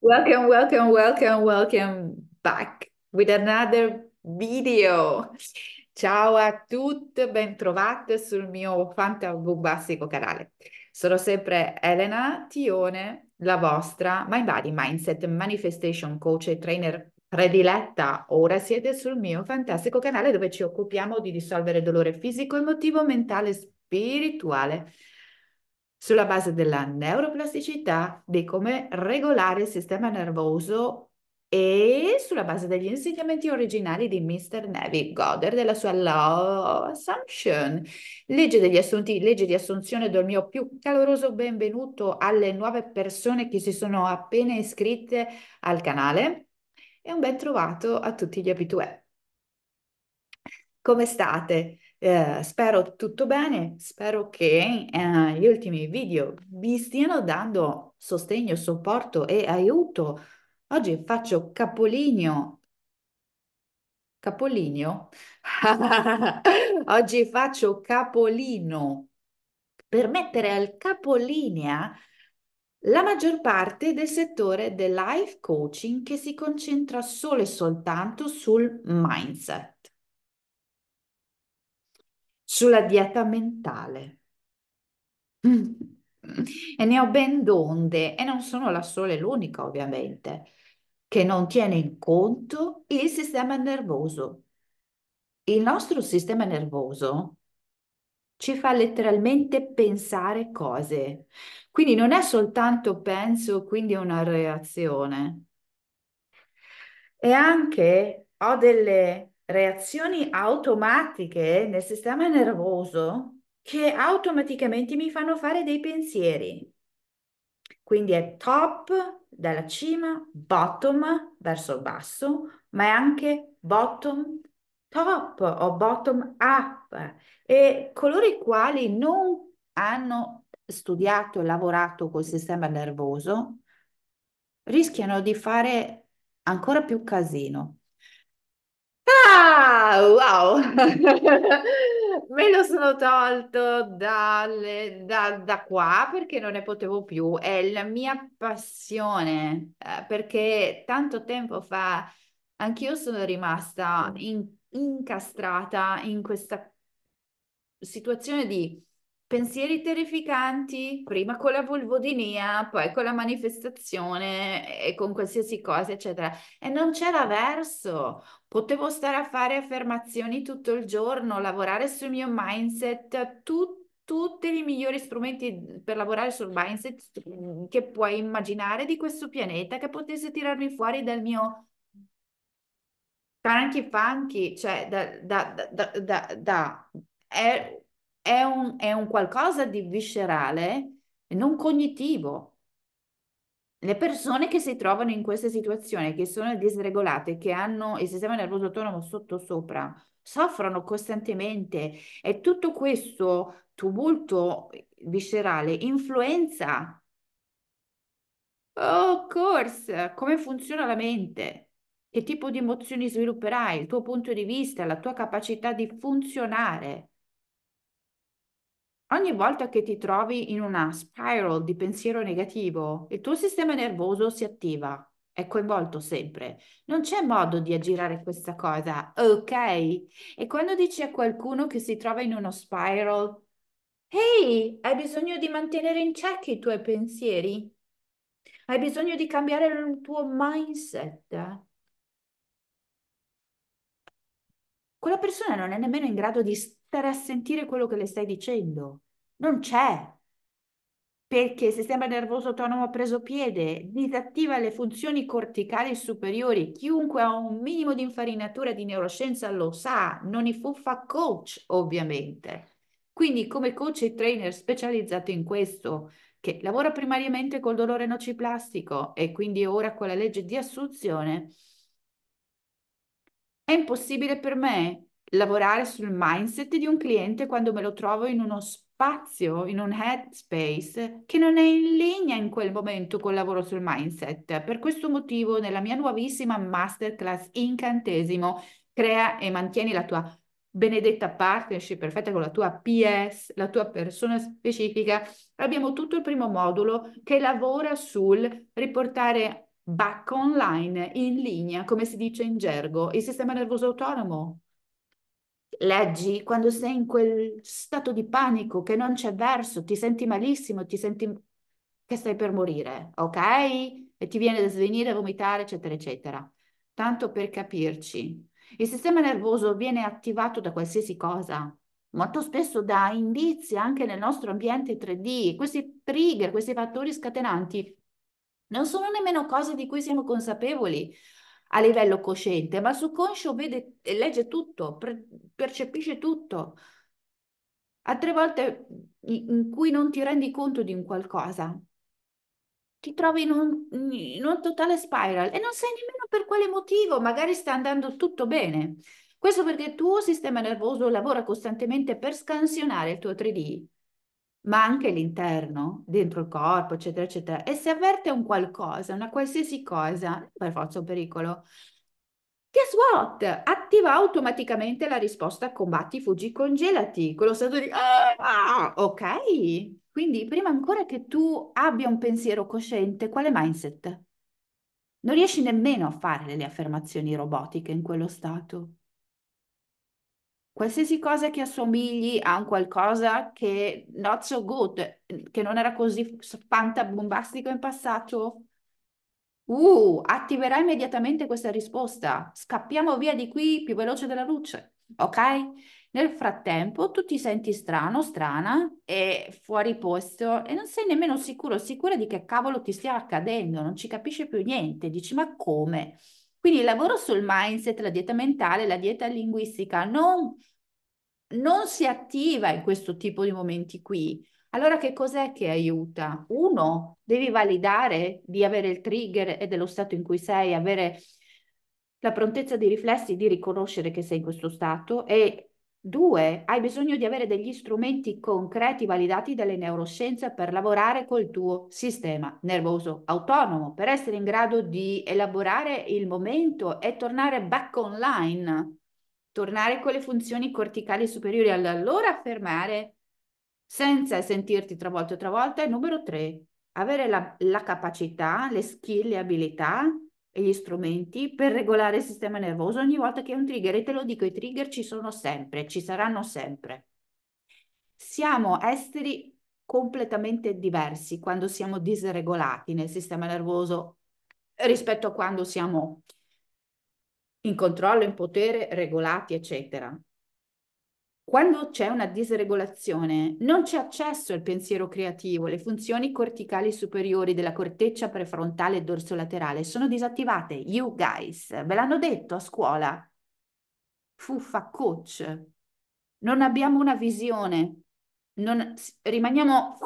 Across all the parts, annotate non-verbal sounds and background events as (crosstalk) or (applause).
Welcome, welcome, welcome, welcome back with another video. Ciao a tutti, bentrovate sul mio fantabubassico canale. Sono sempre Elena Tione, la vostra Mind Body Mindset Manifestation Coach e Trainer prediletta. Ora siete sul mio fantastico canale dove ci occupiamo di dissolvere dolore fisico, emotivo, mentale, spirituale sulla base della neuroplasticità, di come regolare il sistema nervoso e sulla base degli insegnamenti originali di Mr. Navy Goddard della sua Law Assumption, legge, degli assunti, legge di assunzione del mio più caloroso benvenuto alle nuove persone che si sono appena iscritte al canale e un ben trovato a tutti gli abitué. Come state? Eh, spero tutto bene, spero che eh, gli ultimi video vi stiano dando sostegno, supporto e aiuto. Oggi faccio capolineo. Capolineo? (laughs) Oggi faccio capolino per mettere al capolinea la maggior parte del settore del life coaching che si concentra solo e soltanto sul mindset sulla dieta mentale. Mm. e ne ho ben donde e non sono la sola e l'unica ovviamente che non tiene in conto il sistema nervoso. Il nostro sistema nervoso ci fa letteralmente pensare cose. Quindi non è soltanto penso, quindi è una reazione. E anche ho delle reazioni automatiche nel sistema nervoso che automaticamente mi fanno fare dei pensieri. Quindi è top dalla cima, bottom verso il basso, ma è anche bottom top o bottom up. E coloro i quali non hanno studiato e lavorato col sistema nervoso rischiano di fare ancora più casino Ah, wow! (laughs) Me lo sono tolto dalle- da, da qua perché non ne potevo più. È la mia passione, eh, perché tanto tempo fa anch'io sono rimasta in- incastrata in questa situazione di pensieri terrificanti, prima con la vulvodinia, poi con la manifestazione e con qualsiasi cosa, eccetera. E non c'era verso. Potevo stare a fare affermazioni tutto il giorno, lavorare sul mio mindset, tutto tutti i migliori strumenti per lavorare sul mindset mm, che puoi immaginare di questo pianeta che potesse tirarmi fuori dal mio tanky funky, cioè da, da, da, da, da, da è è un, è un qualcosa di viscerale non cognitivo. Le persone che si trovano in questa situazione, che sono disregolate, che hanno il sistema nervoso autonomo sotto sopra, soffrono costantemente e tutto questo tumulto viscerale influenza. Oh, course, come funziona la mente? Che tipo di emozioni svilupperai? Il tuo punto di vista, la tua capacità di funzionare ogni volta che ti trovi in una spiral di pensiero negativo, il tuo sistema nervoso si attiva, è coinvolto sempre. Non c'è modo di aggirare questa cosa, ok? E quando dici a qualcuno che si trova in uno spiral, ehi, hey, hai bisogno di mantenere in check i tuoi pensieri? Hai bisogno di cambiare il tuo mindset? quella persona non è nemmeno in grado di stare a sentire quello che le stai dicendo. Non c'è. Perché il sistema nervoso autonomo ha preso piede, disattiva le funzioni corticali superiori. Chiunque ha un minimo di infarinatura di neuroscienza lo sa, non i fuffa coach, ovviamente. Quindi come coach e trainer specializzato in questo, che lavora primariamente col dolore nociplastico e quindi ora con la legge di assunzione, è impossibile per me lavorare sul mindset di un cliente quando me lo trovo in uno spazio, in un headspace che non è in linea in quel momento col lavoro sul mindset. Per questo motivo, nella mia nuovissima masterclass Incantesimo, crea e mantieni la tua benedetta partnership perfetta con la tua PS, la tua persona specifica, abbiamo tutto il primo modulo che lavora sul riportare back online, in linea, come si dice in gergo, il sistema nervoso autonomo. Leggi quando sei in quel stato di panico che non c'è verso, ti senti malissimo, ti senti che stai per morire, ok? E ti viene da svenire, vomitare, eccetera, eccetera. Tanto per capirci, il sistema nervoso viene attivato da qualsiasi cosa, molto spesso da indizi anche nel nostro ambiente 3D. Questi trigger, questi fattori scatenanti non sono nemmeno cose di cui siamo consapevoli a livello cosciente, ma il subconscio vede e legge tutto, per, percepisce tutto. Altre volte in cui non ti rendi conto di un qualcosa, ti trovi in un, in un totale spiral e non sai nemmeno per quale motivo, magari sta andando tutto bene. Questo perché il tuo sistema nervoso lavora costantemente per scansionare il tuo 3D ma anche l'interno, dentro il corpo, eccetera, eccetera. E se avverte un qualcosa, una qualsiasi cosa, per forza un pericolo, guess what? Attiva automaticamente la risposta combatti, fuggi, congelati, quello stato di ah, ok. Quindi prima ancora che tu abbia un pensiero cosciente, quale mindset? Non riesci nemmeno a fare le affermazioni robotiche in quello stato qualsiasi cosa che assomigli a un qualcosa che not so good, che non era così fantabombastico in passato, uh, attiverà immediatamente questa risposta. Scappiamo via di qui più veloce della luce, ok? Nel frattempo tu ti senti strano, strana e fuori posto e non sei nemmeno sicuro, sicura di che cavolo ti stia accadendo, non ci capisci più niente, dici ma come? Quindi il lavoro sul mindset, la dieta mentale, la dieta linguistica non, non si attiva in questo tipo di momenti qui. Allora che cos'è che aiuta? Uno, devi validare di avere il trigger e dello stato in cui sei, avere la prontezza di riflessi di riconoscere che sei in questo stato e Due, hai bisogno di avere degli strumenti concreti validati dalle neuroscienze per lavorare col tuo sistema nervoso autonomo, per essere in grado di elaborare il momento e tornare back online, tornare con le funzioni corticali superiori all'allora fermare senza sentirti travolto e travolta. E numero tre, avere la, la capacità, le skill, le abilità e gli strumenti per regolare il sistema nervoso ogni volta che è un trigger. E te lo dico, i trigger ci sono sempre, ci saranno sempre. Siamo esseri completamente diversi quando siamo disregolati nel sistema nervoso rispetto a quando siamo in controllo, in potere, regolati, eccetera. Quando c'è una disregolazione, non c'è accesso al pensiero creativo, le funzioni corticali superiori della corteccia prefrontale e dorsolaterale sono disattivate. You guys, ve l'hanno detto a scuola. Fuffa coach. Non abbiamo una visione. Non, rimaniamo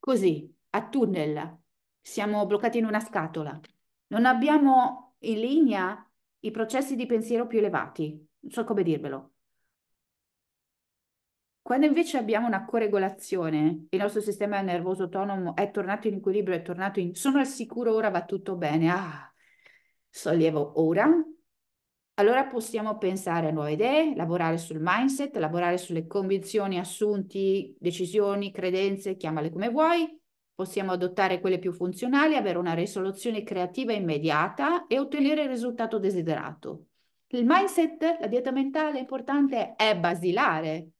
così, a tunnel. Siamo bloccati in una scatola. Non abbiamo in linea i processi di pensiero più elevati. Non so come dirvelo quando invece abbiamo una coregolazione, il nostro sistema nervoso autonomo è tornato in equilibrio, è tornato in sono al sicuro, ora va tutto bene, ah, sollievo ora, allora possiamo pensare a nuove idee, lavorare sul mindset, lavorare sulle convinzioni, assunti, decisioni, credenze, chiamale come vuoi, possiamo adottare quelle più funzionali, avere una risoluzione creativa immediata e ottenere il risultato desiderato. Il mindset, la dieta mentale importante è basilare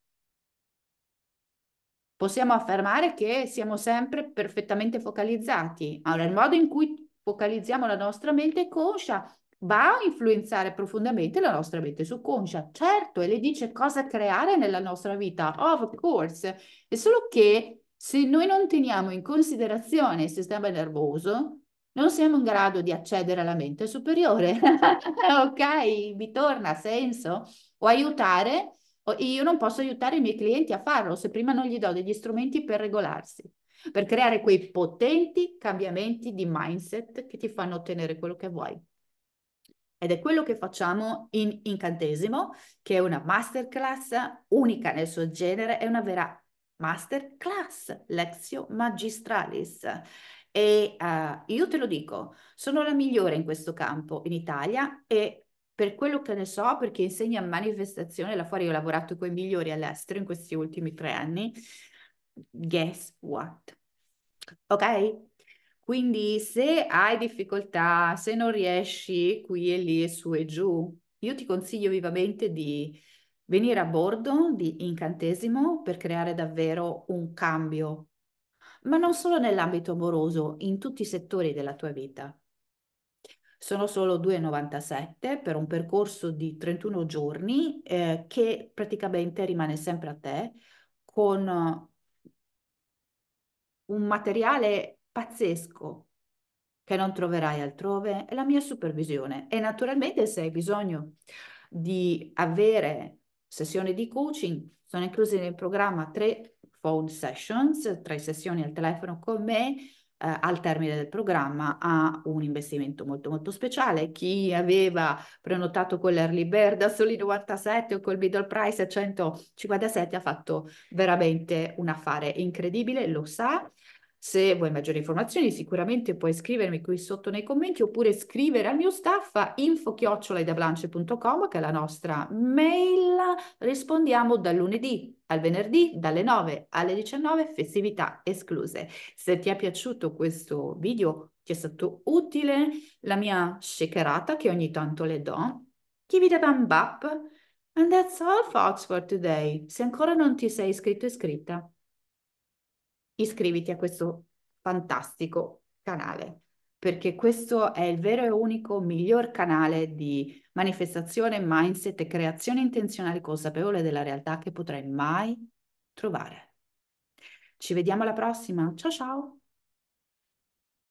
possiamo affermare che siamo sempre perfettamente focalizzati. Allora, il modo in cui focalizziamo la nostra mente conscia va a influenzare profondamente la nostra mente subconscia. Certo, e le dice cosa creare nella nostra vita, of course. È solo che se noi non teniamo in considerazione il sistema nervoso, non siamo in grado di accedere alla mente superiore. (laughs) ok, vi torna senso? O aiutare io non posso aiutare i miei clienti a farlo se prima non gli do degli strumenti per regolarsi, per creare quei potenti cambiamenti di mindset che ti fanno ottenere quello che vuoi. Ed è quello che facciamo in Incantesimo, che è una masterclass unica nel suo genere, è una vera masterclass, Lexio Magistralis. E uh, io te lo dico, sono la migliore in questo campo in Italia e per quello che ne so, perché insegna manifestazione là fuori, io ho lavorato con i migliori all'estero in questi ultimi tre anni, guess what? Ok? Quindi se hai difficoltà, se non riesci qui e lì, e su e giù, io ti consiglio vivamente di venire a bordo di incantesimo per creare davvero un cambio, ma non solo nell'ambito amoroso, in tutti i settori della tua vita sono solo 2,97 per un percorso di 31 giorni eh, che praticamente rimane sempre a te con eh, un materiale pazzesco che non troverai altrove e la mia supervisione e naturalmente se hai bisogno di avere sessioni di coaching sono incluse nel programma tre phone sessions, tre sessioni al telefono con me eh, al termine del programma ha un investimento molto molto speciale. Chi aveva prenotato con l'Early Bird a soli 97 o col middle price a 157 ha fatto veramente un affare incredibile, lo sa. Se vuoi maggiori informazioni sicuramente puoi scrivermi qui sotto nei commenti oppure scrivere al mio staff a info-idablanche.com che è la nostra mail. Rispondiamo dal lunedì al venerdì dalle 9 alle 19 festività escluse. Se ti è piaciuto questo video, ti è stato utile la mia shakerata che ogni tanto le do, give it a thumb up and that's all folks for today. Se ancora non ti sei iscritto iscritta, iscriviti a questo fantastico canale, perché questo è il vero e unico miglior canale di manifestazione, mindset e creazione intenzionale consapevole della realtà che potrai mai trovare. Ci vediamo alla prossima, ciao ciao!